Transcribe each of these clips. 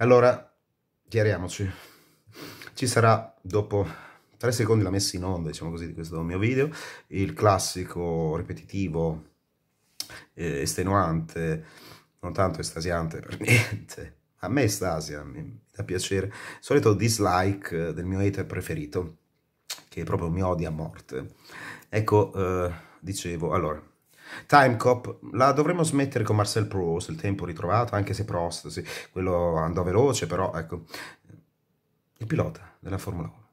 Allora, chiariamoci. Ci sarà dopo 3 secondi la messa in onda, diciamo così, di questo mio video, il classico ripetitivo, eh, estenuante, non tanto estasiante per niente, a me estasia, mi dà piacere, Il solito dislike eh, del mio hater preferito, che proprio mi odia a morte. Ecco, eh, dicevo, allora, Time Cop, la dovremmo smettere con Marcel Proust, il tempo ritrovato, anche se Prost, sì, quello andò veloce, però ecco, il pilota della Formula 1.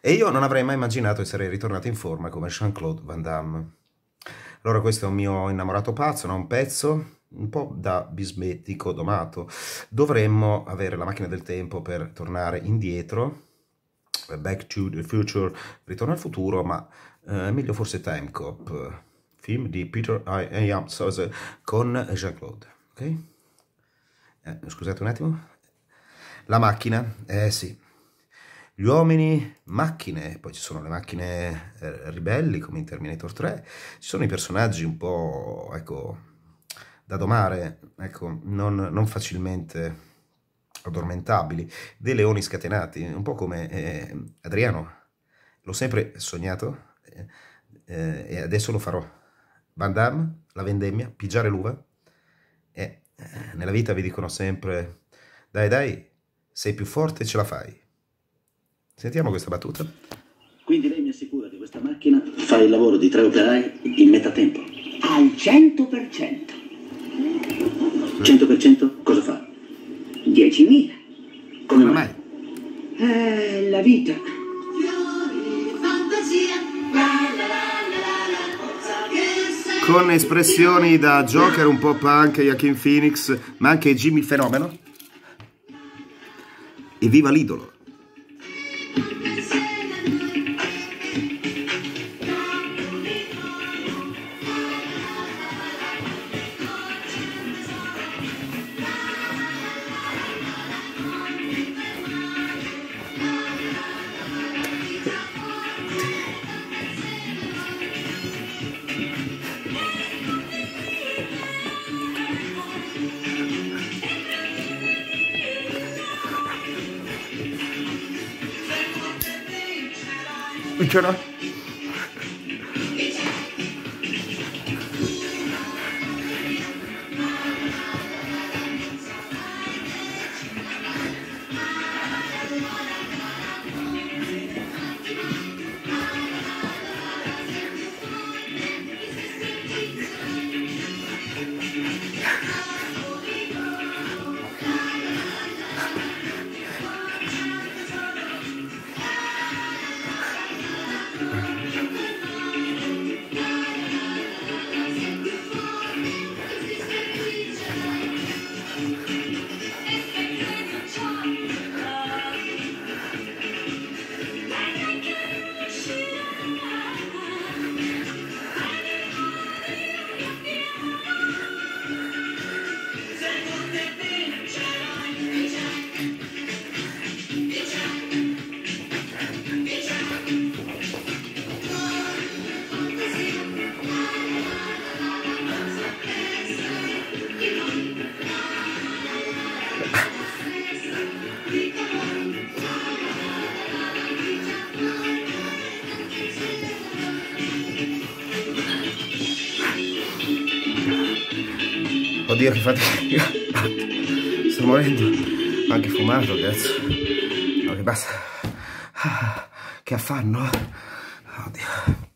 E io non avrei mai immaginato di essere ritornato in forma come Jean-Claude Van Damme. Allora questo è un mio innamorato pazzo, no? un pezzo un po' da bisbetico domato. Dovremmo avere la macchina del tempo per tornare indietro Back to the Future, Ritorno al futuro, ma eh, meglio forse Time Cop, film di Peter I. Iamsos con Jean-Claude, ok? Eh, scusate un attimo. La macchina, eh sì. Gli uomini, macchine, poi ci sono le macchine eh, ribelli come in Terminator 3, ci sono i personaggi un po', ecco, da domare, ecco, non, non facilmente addormentabili, dei leoni scatenati, un po' come eh, Adriano. L'ho sempre sognato eh, eh e adesso lo farò. Van Damme, la vendemmia, pigiare l'uva. Eh, nella vita vi dicono sempre, dai dai, sei più forte ce la fai. Sentiamo questa battuta. Quindi lei mi assicura che questa macchina fa il lavoro di tre operai in metà tempo? Al 100%. 100%? 10.000. Come mai? Eh, la vita. Con espressioni da Joker un po' punk, Joaquin Phoenix, ma anche Jimmy Fenomeno. Evviva l'idolo! Üçer Oddio che fatica. Sto morendo. anche fumato adesso. No, che basta. Che affanno. Eh. Oddio.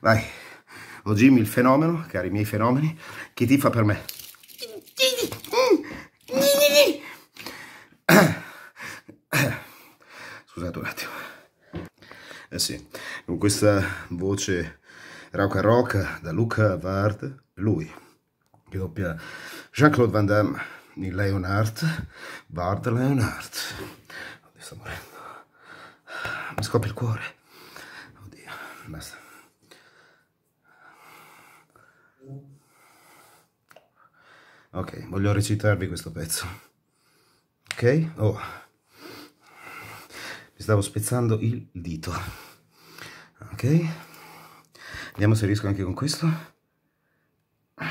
Vai. O Jimmy il fenomeno, cari miei fenomeni, chi ti fa per me? Scusate un attimo. Eh sì, con questa voce rauca Rock da Luca Ward lui che doppia Jean-Claude Van Damme di Leonard, Bard Leonard. Oddio, sto morendo. Mi scoppia il cuore. Oddio, basta. Ok, voglio recitarvi questo pezzo. Ok? Oh. Mi stavo spezzando il dito. Ok? Vediamo se riesco anche con questo.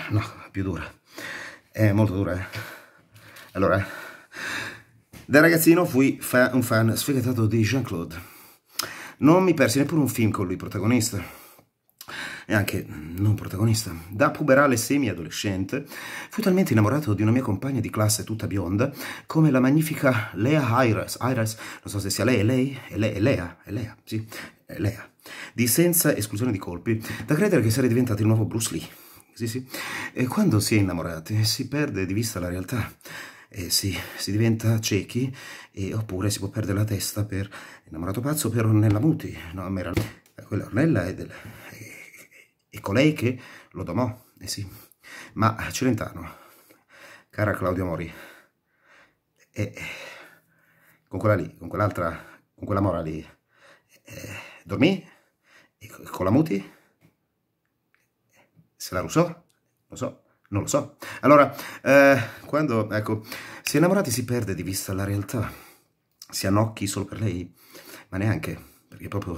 No, più dura. È molto dura, eh. Allora, da ragazzino fui fa un fan sfegatato di Jean-Claude. Non mi persi neppure un film con lui protagonista. E anche mm, non protagonista. Da puberale semi-adolescente, fui talmente innamorato di una mia compagna di classe tutta bionda come la magnifica Lea Ayres. Ayres, non so se sia lei, è lei, è lei, è Lea, è Lea, sì, è Lea. Di senza esclusione di colpi, da credere che sarei diventato il nuovo Bruce Lee sì sì, e quando si è innamorati si perde di vista la realtà, e si, si diventa ciechi, e, oppure si può perdere la testa per innamorato pazzo per Ornella Muti, no, ma era quella Ornella è, del, è, colei che lo domò, eh sì, ma Celentano, cara Claudia Mori, eh, con quella lì, con quell'altra, con quella mora lì, eh, dormì, e con la muti, Sarà Rousseau? Lo so, non lo so. Allora, eh, quando, ecco, si è innamorati si perde di vista la realtà. Si annocchi solo per lei, ma neanche, perché proprio,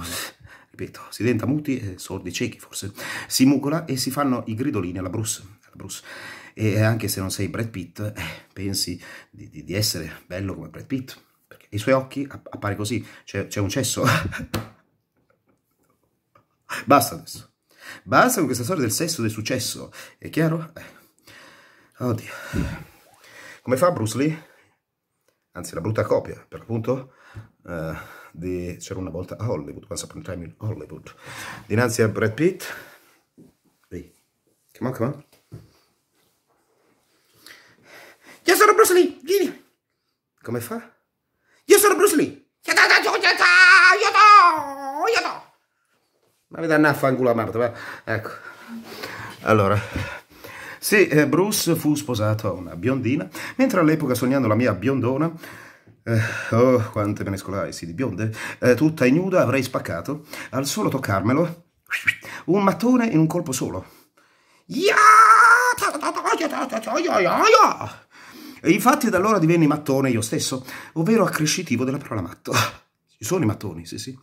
ripeto, si diventa muti e sordi ciechi forse. Si mugola e si fanno i gridolini alla Bruce. Alla Bruce. E anche se non sei Brad Pitt, eh, pensi di, di, di, essere bello come Brad Pitt. Perché i suoi occhi appare così, c'è un cesso. Basta adesso. Basta con questa storia del sesso, del successo, è chiaro? Eh. Oddio. Come fa Bruce Lee? Anzi, la brutta copia, per l'appunto, uh, di... c'era una volta a Hollywood, Once Upon a Time in Hollywood, dinanzi a Brad Pitt. Ehi, come on, come on. Io sono Bruce Lee, vieni. Come fa? Io sono Bruce Lee. Io sono, io sono, io sono. Ma mi danno a fanculo a Marta, va? Ecco. Allora. Sì, eh, Bruce fu sposato a una biondina, mentre all'epoca sognando la mia biondona, eh, oh, quante me ne scolai, sì, di bionde, eh, tutta ignuda avrei spaccato, al solo toccarmelo, un mattone in un colpo solo. E infatti da allora divenni mattone io stesso, ovvero accrescitivo della parola matto. Ci sono i mattoni, sì sì.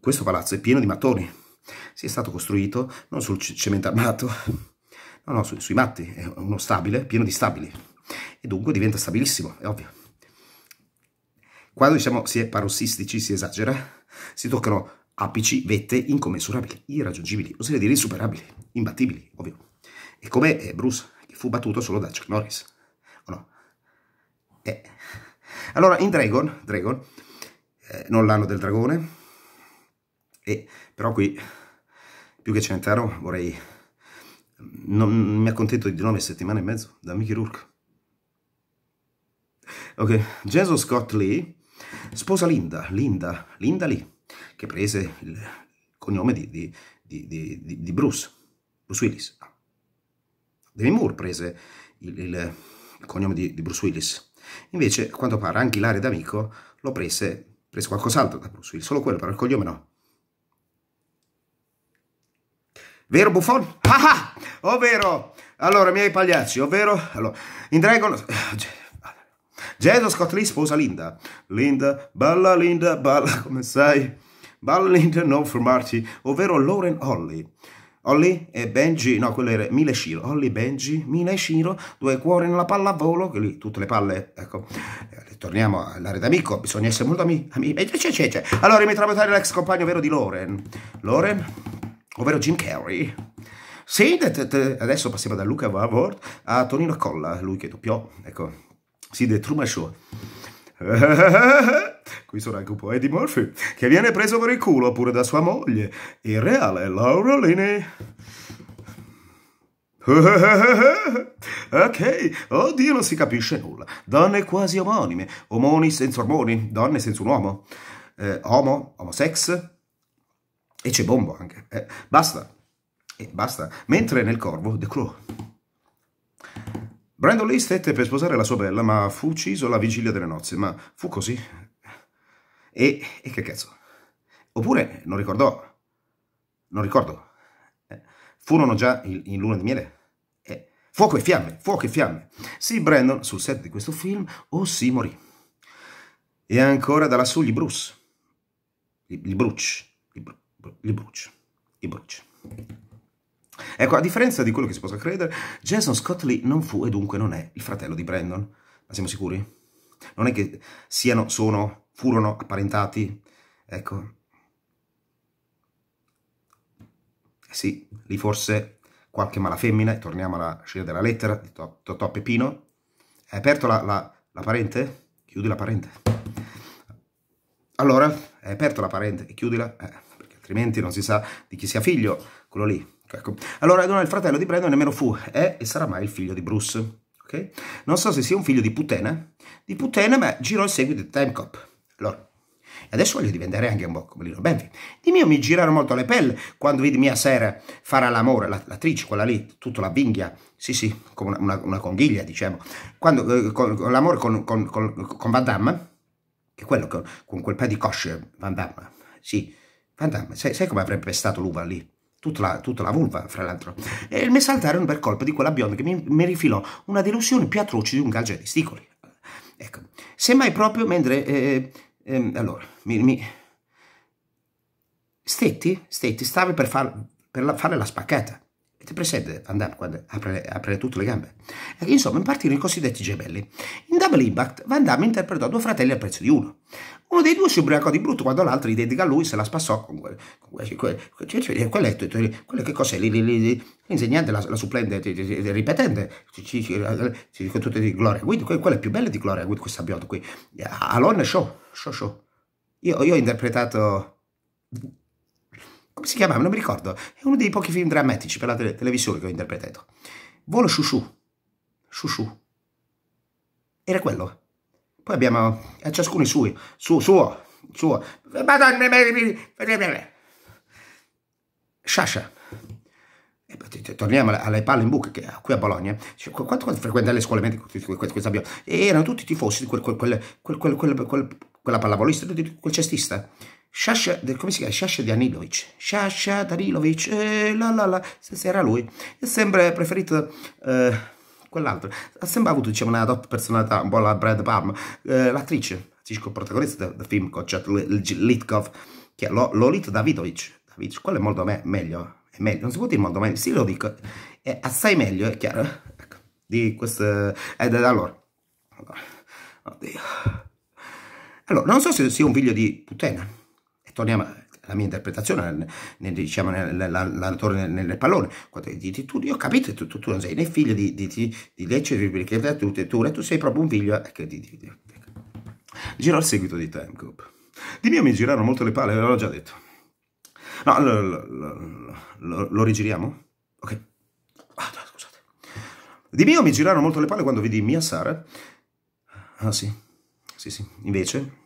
Questo palazzo è pieno di mattoni. Sì, è stato costruito non sul cemento armato, no, no, su, sui matti, è uno stabile, pieno di stabili, e dunque diventa stabilissimo, è ovvio. Quando diciamo si è parossistici, si esagera, si toccano apici, vette incommensurabili, irraggiungibili, oserei dire insuperabili, imbattibili, ovvio. E come eh, Bruce, che fu battuto solo da Chuck Norris, o no? Eh. Allora, in Dragon, Dragon eh, non l'anno del dragone, e però qui più che Centaro vorrei... Non mi accontento di nove settimane e mezzo, da dammi chirurgo. Ok, Jason Scott Lee sposa Linda, Linda, Linda Lee, che prese il cognome di, di, di, di Bruce, Bruce Willis. Demi Moore prese il, il, il cognome di, Bruce Willis. Invece, a quanto pare, anche Ilaria D'Amico lo prese, prese qualcos'altro da Bruce Willis, solo quello, però il cognome no. Vero Buffon? Ah ah! Ovvero, allora, miei pagliacci, ovvero, allora, in Dragon... Eh, Jason Scott Lee sposa Linda. Linda, balla Linda, balla come sai. Balla Linda, non fermarti, ovvero Lauren Holly. Holly e Benji, no, quello era Mileshiro. Holly, Benji, Mileshiro, due cuori nella palla a volo, che lì tutte le palle, ecco. Eh, torniamo all'area d'amico, bisogna essere molto amici. Ami- allora, mi trametare l'ex compagno vero di Lauren. Lauren? ovvero Jim Carrey. Sì, adesso passiamo da Luca Warworth a Tonino Colla, lui che doppiò, ecco, sì, The Truman Show. Qui sono anche un po' Eddie Murphy, che viene preso per il culo pure da sua moglie, il reale Laura Linney. ok, oddio non si capisce nulla. Donne quasi omonime, omoni senza ormoni, donne senza un uomo. Eh, homo, homosex, e c'è bombo anche. Eh, basta. E basta. Mentre nel corvo, The Crow. Brandon Lee stette per sposare la sua bella, ma fu ucciso la vigilia delle nozze. Ma fu così. E, e che cazzo. Oppure non ricordò. Non ricordo. Eh, furono già in, in luna di miele. Eh, fuoco e fiamme, fuoco e fiamme. Sì, Brandon, sul set di questo film, o oh, sì, morì. E ancora da lassù gli Bruce. Gli Bruce li brucia, li brucia. Ecco, a differenza di quello che si possa credere, Jason Scott Lee non fu e dunque non è il fratello di Brandon. Ma siamo sicuri? Non è che siano, sono, furono apparentati? Ecco. Eh sì, lì forse qualche mala femmina, torniamo alla scena della lettera di Totò Pepino. Hai aperto la, la, la parente? Chiudi la parente. Allora, hai aperto la parente e chiudila. Eh altrimenti non si sa di chi sia figlio, quello lì. Ecco. Allora non è il fratello di Brandon, nemmeno fu, è e sarà mai il figlio di Bruce. Okay? Non so se sia un figlio di puttana, di puttana, ma girò il seguito di Time Cop. Allora, adesso voglio diventare anche un po' come Di mio mi girano molto le pelle quando vidi mia sera fare l'amore, l'attrice, quella lì, tutta la vinghia, sì sì, come una, una, una conghiglia, diciamo, quando, eh, con, con l'amore con, con, con, Van Damme, che è quello, con, quel paio di cosce Van Damme, sì, Fantasma, sai, sai come avrebbe pestato l'uva lì? Tutta la, tutta la, vulva, fra l'altro. E mi saltarono per colpo di quella bionda che mi, mi rifilò una delusione più atroce di un calcio ai testicoli. Ecco, semmai proprio mentre... Eh, eh, allora, mi, mi... Stetti, stetti, stavi per, far, per la, fare la spaccata. E ti presente Van quando apre, apre, tutte le gambe. Insomma, in partirono i cosiddetti gemelli. In Double Impact, Van Damme interpretò due fratelli al prezzo di uno. Uno dei due si ubriacò di brutto quando l'altro dedica a lui se la spassò con quel... Cioè, quella che cos'è? L'insegnante, la, la supplente ripetente, con tutte di Gloria Guid, quella è più bella di Gloria Guid, questa abbiamo qui. Alon Show, Show Show. Io, io ho interpretato come si chiamava? Non mi ricordo. È uno dei pochi film drammatici per la tele televisione che ho interpretato. Volo Shushu. Shushu. Era quello. Poi abbiamo a eh, ciascuno i suoi, suo, suo, suo. Madonna, Sciascia. Torniamo alle palle in buca qui a Bologna. Cioè, quanto, quanto frequenta le scuole mediche? Erano tutti tifosi di quel, quel, quel, quella pallavolista, quel cestista. Sciascia, come si chiama? Sciascia Danilovic. Sciascia Danilovic, eh, la la la, era lui. È sempre preferito... Eh, quell'altro. Ha sempre avuto diciamo, una top personalità, un po' la Brad Palm. Eh, l'attrice, il protagonista del, del film, Kochat Litkov, che è Lolita Davidovic. Davidovic, quello è molto me- meglio. È meglio, non si può dire molto meglio, sì lo dico, è assai meglio, è chiaro. Ecco, di questo... Ed eh, è da allora. allora. Oddio. Allora, non so se sia un figlio di puttana. E torniamo a la mia interpretazione, nel, diciamo, nel, la, la torre nel, nel pallone. Quando dici tu, io ho capito, tu, tu, tu non sei né figlio di, di, di, di Lecce, perché tu, tu, tu sei proprio un figlio eh, di, di, di. Giro al seguito di Time Cop. Di mio mi girarono molto le palle, ve l'ho già detto. No, lo, lo, lo, lo rigiriamo? Ok. Ah, scusate. Di mio mi girarono molto le palle quando vidi mia Sara. Ah sì, sì sì, invece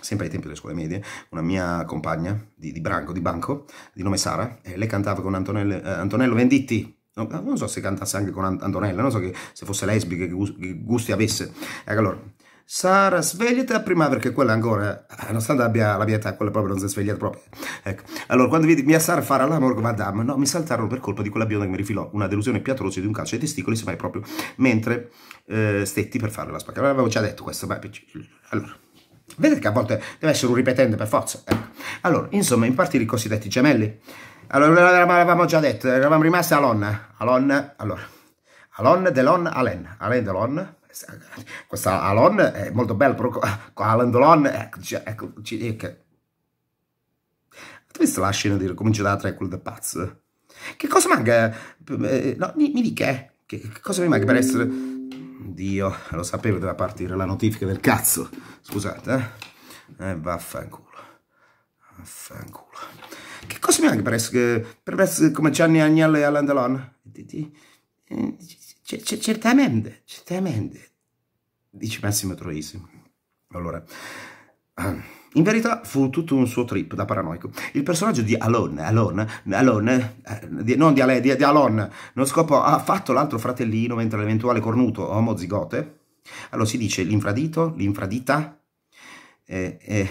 sempre ai tempi delle scuole medie, una mia compagna di, di branco, di banco, di nome Sara, e eh, lei cantava con Antonello, eh, Antonello Venditti, non so se cantasse anche con Antonella, non so che, se fosse lesbica, che, gusti avesse. E ecco, allora, Sara, svegliati a prima perché quella ancora, eh, nonostante abbia la mia età, quella proprio non si è svegliata proprio. Eh. Ecco, allora, quando vedi mia Sara fare all'amore con Madame, no, mi saltarono per colpa di quella bionda che mi rifilò una delusione piatrosa di un calcio ai testicoli, se mai proprio, mentre eh, stetti per fare la spacca. L'avevo già detto questo, ma... Allora... Vedete che a volte deve essere un ripetente per forza. Ecco. Allora, insomma, in impartire i cosiddetti gemelli. Allora, l'avevamo già detto, eravamo rimasti a Lon. Alon, allora. Alon, Delon, Alen. Alen, Delon. Questa Alon è molto bella, però Alan Delon, ecco, ecco, che... Avete visto la scena di Comincia da tre, quello del pazzo? Che cosa manca? Eh, no, mi, mi dica, eh, Che, che cosa mi manca per essere Dio, lo sapevo doveva partire la notifica del cazzo. Scusate, eh. Eh, vaffanculo. Vaffanculo. Che cosa mi per essere, Per come Gianni Agnello e Alain Delon? Eh, certamente, certamente. Dice Massimo Troisi. Allora... Um. In verità fu tutto un suo trip da paranoico. Il personaggio di Alon, Alon, Alon, eh, non di Alè, di, di Alon, non scopò affatto l'altro fratellino mentre l'eventuale cornuto omozigote, allora si dice l'infradito, l'infradita, eh, eh,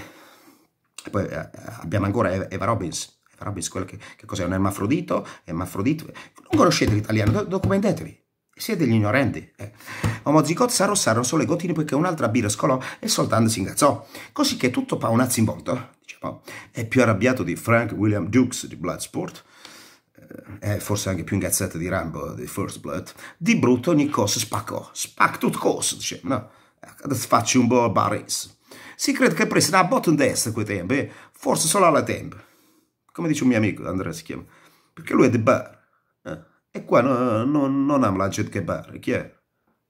e poi eh, abbiamo ancora Eva Robbins, Eva Robbins, quella che, che cos'è? Un ermafrodito, ermafrodito, non conoscete l'italiano, documentatevi. Siete gli ignorenti. Eh. Omozigot solo sulle gotine poiché un'altra birra scolò e soltanto si ingazzò. Così che tutto paonazzo in volto, diceva, diciamo, è più arrabbiato di Frank William Dukes di Bloodsport, eh, forse anche più ingazzato di Rambo di First Blood, di brutto ogni cosa spaccò. Spac tut cos, diceva, no? Ecco, adesso faccio un po' Barris. Si crede che prese una botta in destra quei tempi, eh? forse solo alla tempo. Come dice un mio amico, Andrea si chiama, perché lui è di bar. E qua no, no, non ha lancet che barre, chi è?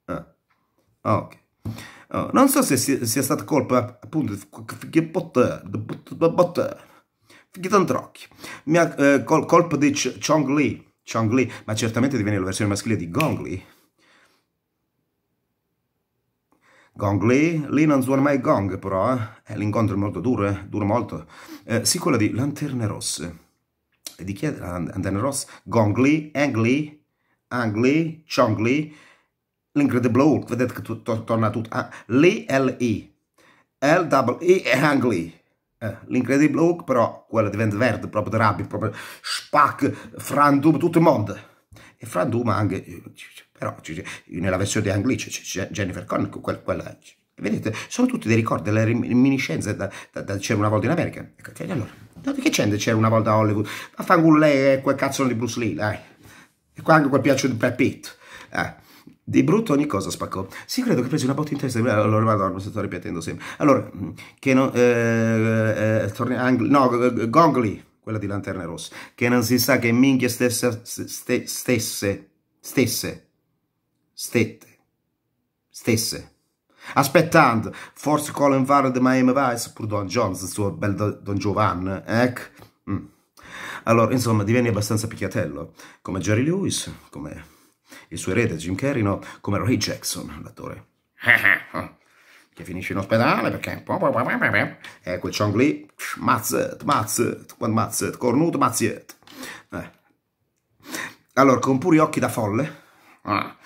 Ah, ah ok. Oh, non so se sia, stata colpa eh, appunto che botta, che tantrocchi. Mia eh, col, colpa di Chong Li. Chong Lee, ma certamente diviene la versione maschile di Gong Li. Gong Li, lì non suona mai gong però, eh? l'incontro è molto duro, eh? dura molto. Eh, sì, quella di Lanterne Rosse di chi è Anthony Ross? Gongli, Angli, Angli, Chongli, l'Incredible Hulk, vedete che tu, to, torna tutto, ah, Lee, L-I, L-E e Angli. Eh, L'Incredible però, quello diventa verde, proprio da rabbia, proprio spac, frandum, tutto il mondo. E frandum anche, eh, però nella versione di Angli c'è Jennifer Connick, quella... Vedete, sono tutti dei ricordi, delle reminiscenze da, da, da C'era una volta in America. Ecco, e allora, che c'è C'era una volta a Hollywood? fa un lei è quel cazzo di Bruce Lee, dai. E qua anche quel piaccio di Brad Pitt. Eh. Di brutto ogni cosa spaccò. Sì, credo che presi una botta in testa. Allora, madonna, mi sto ripetendo sempre. Allora, che non... Eh, eh, torni, angli, no, Gongli, quella di Lanterna Rossa. Che non si sa che minchia stessa, ste, stesse, stesse, stette, stesse. Aspettando, forse Colin Varde, Miami Vice, pur Don Jones, il suo bel Don Giovanni, ecco. Mm. Allora, insomma, divenne abbastanza picchiatello, come Jerry Lewis, come il suo erede Jim Carrey, no, come Ray Jackson, l'attore. che finisce in ospedale perché eh, quel Chong Lee mazzet, mazzet, mazzet, cornuto mazzet eh. allora con puri occhi da folle ah.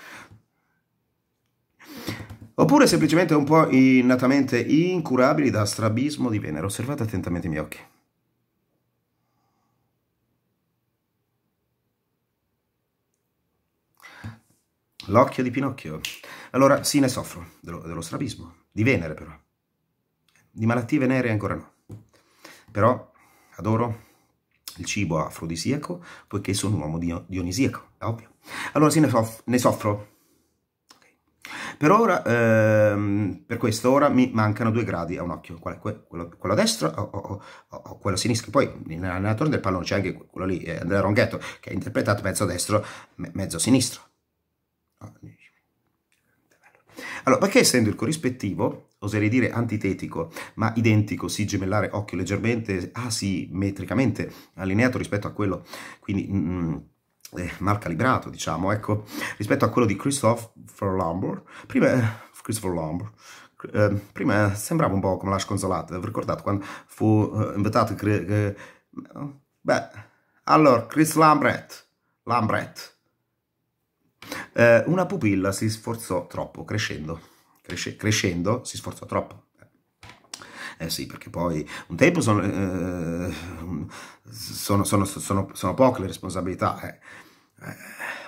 Oppure semplicemente un po' innatamente incurabili da strabismo di Venere. Osservate attentamente i miei occhi. L'occhio di Pinocchio. Allora, sì, ne soffro, dello, dello strabismo. Di Venere, però. Di malattie venere ancora no. Però adoro il cibo afrodisiaco, poiché sono un uomo dionisiaco, è ovvio. Allora sì, ne, soff ne soffro, per ora, ehm, per quest'ora, mi mancano due gradi a un occhio. Qual quello, quello, a destra o, o, o, o, quello a sinistra? Poi nell'allenatore del pallone c'è anche quello lì, eh, Andrea Ronghetto, che ha interpretato mezzo a destro, me mezzo a sinistra. Allora, perché essendo il corrispettivo, oserei dire antitetico, ma identico, sì, gemellare, occhio leggermente asimmetricamente ah, allineato rispetto a quello, quindi... Mm, mm eh, mal calibrato, diciamo, ecco, rispetto a quello di Christopher Lambert, prima, eh, Christopher Lambert, eh, prima sembrava un po' come la sconsolata, vi ricordate quando fu eh, invitato, eh, beh, allora, Chris Lambret, Lambert, una pupilla si sforzò troppo, crescendo, Cresce, crescendo si sforzò troppo. Eh sì, perché poi un tempo sono, eh, sono, sono, sono, sono, poche le responsabilità. Eh. eh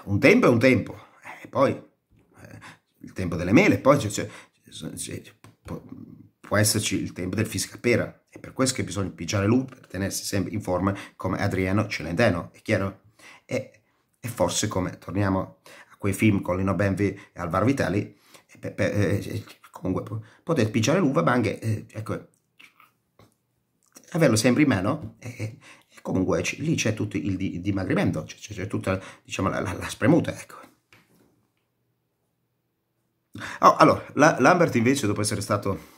un tempo è un tempo, e eh, poi eh, il tempo delle mele, poi c'è, c'è, c'è, può, può esserci il tempo del fiscapera. È per questo che bisogna pigiare l'U per tenersi sempre in forma come Adriano Celenteno, è chiaro? E, e forse come, torniamo a quei film con Lino Benvi e Alvaro Vitali, e, e, comunque potete pigiare l'uva, ma anche, ecco, averlo sempre in mano e, e comunque c- lì c'è tutto il, di- dimagrimento, c'è, c'è, c'è tutta diciamo, la, la, la spremuta, ecco. Oh, allora, la, Lambert invece dopo essere stato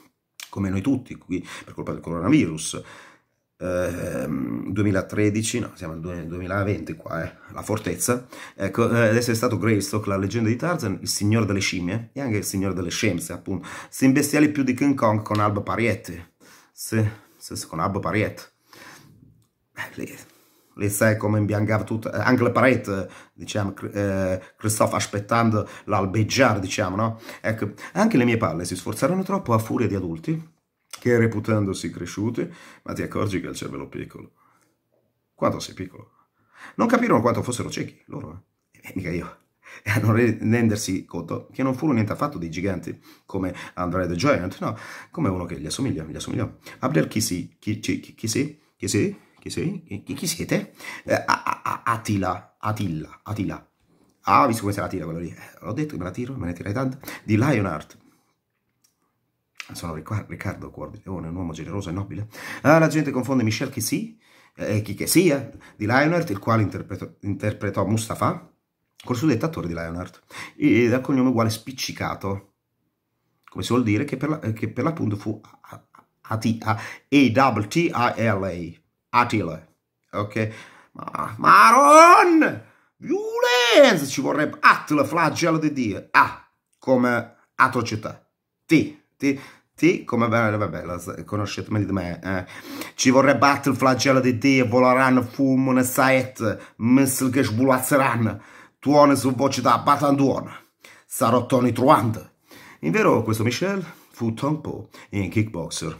come noi tutti qui per colpa del coronavirus, eh, 2013, no, siamo nel 2020 qua, eh, la fortezza, ecco, eh, ad essere stato Greystock, la leggenda di Tarzan, il signore delle scimmie e anche il signore delle scienze, appunto, si imbestiali più di King Kong con Alba Parietti, sì stesso con Abba Pariet. Eh, lì, lì sai come imbiancava tutto, eh, anche le pareti, eh, diciamo, eh, Christophe aspettando l'albeggiare, diciamo, no? Ecco, anche le mie palle si sforzarono troppo a furia di adulti, che reputandosi cresciuti, ma ti accorgi che il cervello piccolo. Quanto sei piccolo? Non capirono quanto fossero ciechi, loro, eh? E mica io e a non rendersi conto che non furono niente affatto dei giganti come Andrea the Giant, no, come uno che gli assomiglia, gli assomigliò. Abdel chi si, chi, chi, chi si, chi si, chi si, chi, chi siete? Eh, Attila, Attila, Attila. Ah, visto come se la tira quello lì. Eh, l'ho detto, me la tiro, me ne tirai tanto. Di Lionheart. Sono Riccardo Cordileone, un uomo generoso e nobile. Ah, la gente confonde Michel Chissy, eh, chi che sia, di Lionheart, il quale interpretò, interpretò Mustafa, col suddetto attore di Leonard, e dal cognome uguale spiccicato, come si vuol dire, che per, la, eh, che per l'appunto fu A-T-I-L-A, a t Attila, ok? Ma, Maron! Violenza! Ci vorrebbe Attila, flagello di Dio. A, come atrocità. T, T, T come vabbè, vabbè la, conoscete meglio di me. Eh. Ci vorrebbe Attila, flagello di Dio, voleranno fumo, ne saet, missili che svolazzeranno tuone su voce da Batanduona, sarottoni In vero, questo Michel fu Tompo in kickboxer.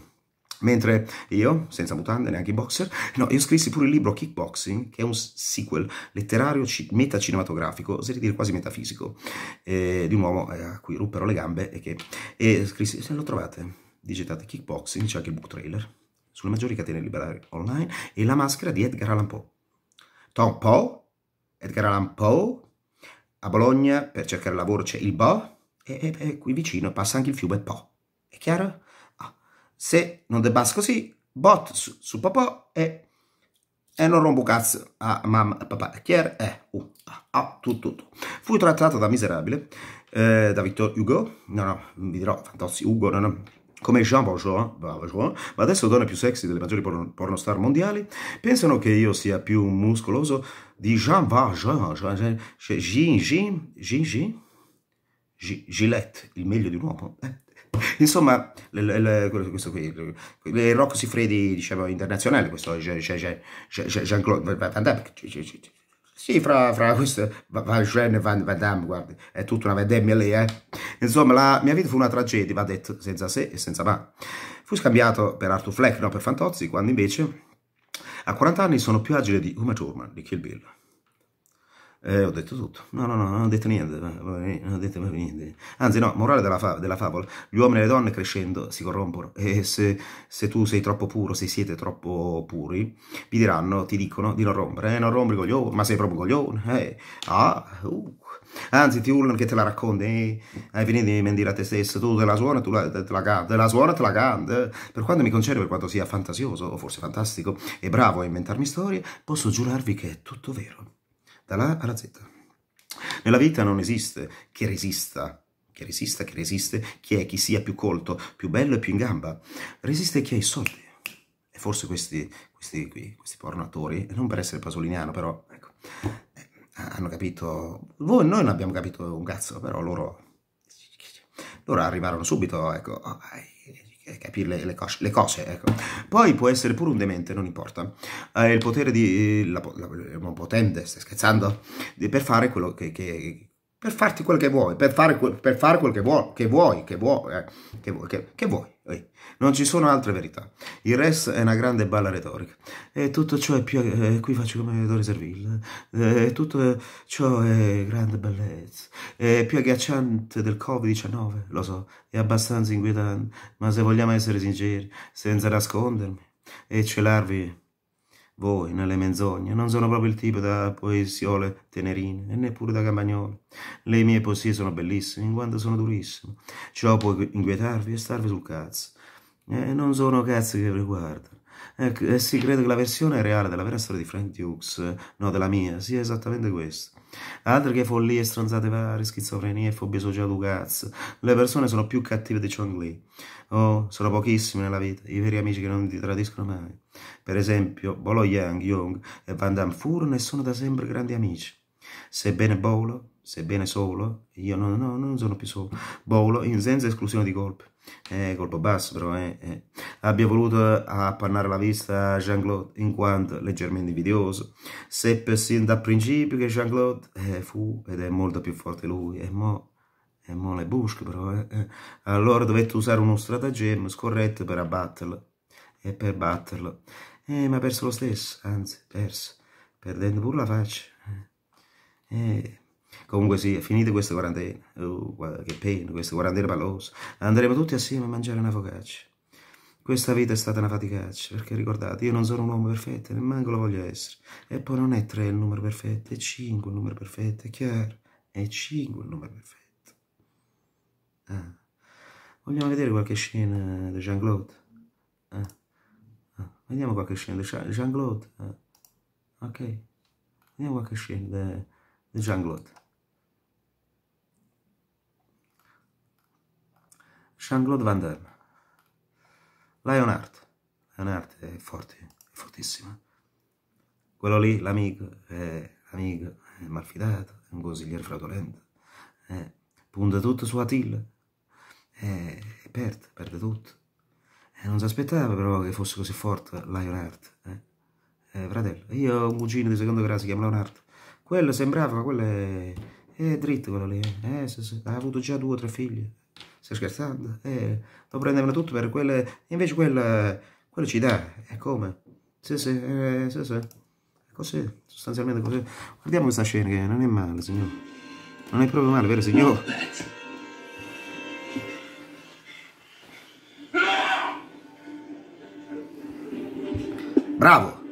Mentre io, senza mutande, neanche in boxer, no, io scrissi pure il libro Kickboxing, che è un sequel letterario ci- metacinematografico, oserei dire quasi metafisico, eh, di un uomo eh, a cui ruppero le gambe e che... E scrissi, se lo trovate, digitate Kickboxing, c'è anche il book trailer, sulle maggiori catene liberali online, e la maschera di Edgar Allan Poe. Tom Poe, Edgar Allan Poe, a Bologna per cercare lavoro c'è il Bo e, e, e, qui vicino passa anche il fiume Po. È chiaro? Ah. Se non debas così, bot su, su popò e, e non rompo cazzo a mamma e papà. Chiaro? Eh, uh, ah, ah, tutto, tutto. Fui trattato da miserabile, eh, da Victor Hugo, no no, vi dirò, fantozzi, Hugo, no no, come Jean Bourgeois, ma adesso donne più sexy delle maggiori pornostar mondiali, pensano che io sia più muscoloso di Jean Valjean, Jean, Jean, Jean, Gillette, il meglio di un uomo. Eh. Insomma, questo qui, il rock si freddi, diciamo, internazionale, questo Jean-Claude Van Damme. Sì, fra, fra questo Van Jean e Van, Van Damme, guarda, è tutta una vendemmia lì, eh. Insomma, la mia vita fu una tragedia, va detto, senza se e senza ma. Fu scambiato per Arthur Fleck, no, per Fantozzi, quando invece a 40 anni sono più agile di Uma Thurman, di Kill Bill. Eh, ho detto tutto. No, no, no, non ho detto niente. Non ho detto niente. Anzi, no, morale della, fa della, favola. Gli uomini e le donne crescendo si corrompono. E se, se, tu sei troppo puro, se siete troppo puri, vi diranno, ti dicono di non rompere. Eh, non rompere coglione, ma sei proprio coglione. Eh, ah, uh, Anzi, ti urlano che te la racconti, eh, hai finito di mentire a te stesso, tu te la suona tu la, te la canti, te la suona te la canti. Per quanto mi concerne, per quanto sia fantasioso, o forse fantastico, e bravo a inventarmi storie, posso giurarvi che è tutto vero, dalla A alla Z. Nella vita non esiste che resista che resista, che resiste, chi è, chi sia più colto, più bello e più in gamba. Resiste chi ha i soldi. E forse questi, questi qui, questi pornatori, non per essere pasoliniano però, ecco, hanno capito, voi, noi non abbiamo capito un cazzo, però loro, loro arrivarono subito ecco, a capire le, cose, le cose ecco. Poi può essere pure un demente, non importa. Ha il potere di... La, potente, stai scherzando? Di, per fare quello che, che per farti quello che vuoi, per fare, per fare quel che vuoi, che vuoi, che vuoi, eh, che vuoi, che, che vuoi. Non ci sono altre verità. Il res è una grande balla retorica. E tutto ciò è più... Eh, qui faccio come Doris Erville. Eh, e tutto ciò è grande bellezza. È più agghiacciante del Covid-19, lo so. È abbastanza inquietante. Ma se vogliamo essere sinceri, senza nascondermi e celarvi voi, nelle menzogne, non sono proprio il tipo da poesiole tenerine, e neppure da campagnolo. Le mie poesie sono bellissime, in quanto sono durissime. Ciò può inquietarvi e starvi sul cazzo. E non sono cazzi che vi riguardano. Eh, eh, sì, credo che la versione reale della vera storia di Frank Dukes, no, della mia, sia esattamente questa. Altre che follie, stronzate varie, schizofrenie e fobie sociali du cazzo. Le persone sono più cattive di Chong Lee. Oh, sono pochissime nella vita, i veri amici che non ti tradiscono mai. Per esempio, Bolo Yang, Young e Van Damme furono e sono da sempre grandi amici. Sebbene Bolo sebbene solo, io no, no, non sono più solo, Bolo in senza esclusione di colpi, eh, colpo basso però, eh, eh. abbia voluto appannare la vista a Jean-Claude in quanto leggermente invidioso, seppe sin dal principio che Jean-Claude eh, fu ed è molto più forte lui, e mo, e mo le busche però, eh, eh. allora dovette usare uno stratagemma scorretto per abbatterlo, e per batterlo, eh, ma perso lo stesso, anzi, perso, perdendo pure la faccia, eh. Comunque sì, finite queste quarantene. Oh, uh, che pena, queste quarantene palose. Andremo tutti assieme a mangiare una focaccia. Questa vita è stata una faticaccia, perché ricordate, io non sono un uomo perfetto, nemmeno lo voglio essere. E poi non è 3 il numero perfetto, è 5 il numero perfetto, è chiaro? È 5 il numero perfetto. Ah. Vogliamo vedere qualche scena di Jean-Claude? Ah. Ah. Vediamo qualche scena di Jean-Claude. Ah. Ok. Vediamo qualche scena di Jean-Claude. Jean-Claude Van Damme. Lionheart. Lionheart è forte, è fortissima. Eh. Quello lì, l'amico, è amico, è malfidato, è un consigliere fraudolento. È, punta tutto su Attila. E perde, perde tutto. E non si aspettava però che fosse così forte Lionheart. Eh. eh? fratello, io ho un cugino di secondo grado, si chiama Leonardo. Quello sembrava, quello è, è dritto quello lì. Eh. eh, sì, sì. ha avuto già due o tre figli stai scherzando? Eh, lo prendevano tutto per quelle, invece quella, quella ci dà, e eh, come? Sì, sì, eh, sì, sì, così, sostanzialmente così. Guardiamo questa scena che non è male, signore, non è proprio male, vero signore? Bravo!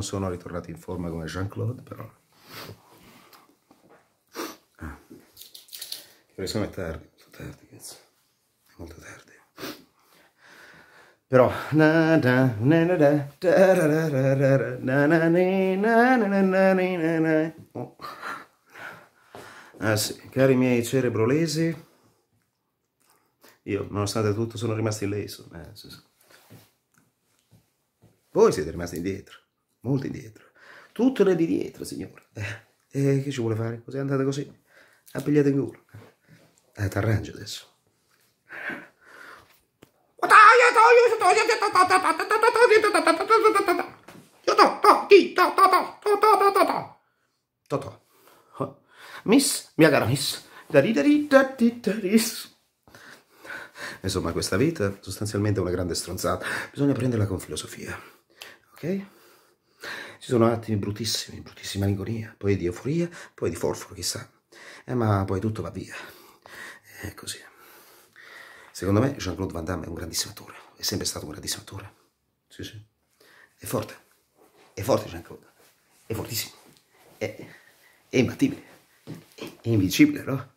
non sono ritornato in forma come Jean-Claude, però... Ah. Perché sono è tardi, molto tardi, cazzo. È molto tardi. Però... Oh. Ah sì, cari miei cerebrolesi, io nonostante tutto sono rimasto illeso. Eh, sì, Voi siete rimasti indietro molto indietro. Tutto le di dietro, signore. E eh, eh, che ci vuole fare? Così è andata così. Ha pigliato in culo. Eh, t'arrangio adesso. Miss, mia cara miss. Insomma, questa vita sostanzialmente è una grande stronzata. Bisogna prenderla con filosofia. Ok? Ci sono attimi bruttissimi, bruttissima agonia, poi di euforia, poi di forforo, chissà. Eh, ma poi tutto va via. È così. Secondo me Jean-Claude Van Damme è un grandissimo attore, è sempre stato un grandissimo attore. Sì, sì. È forte, è forte Jean-Claude, è fortissimo, è, è imbattibile, è invincibile, no?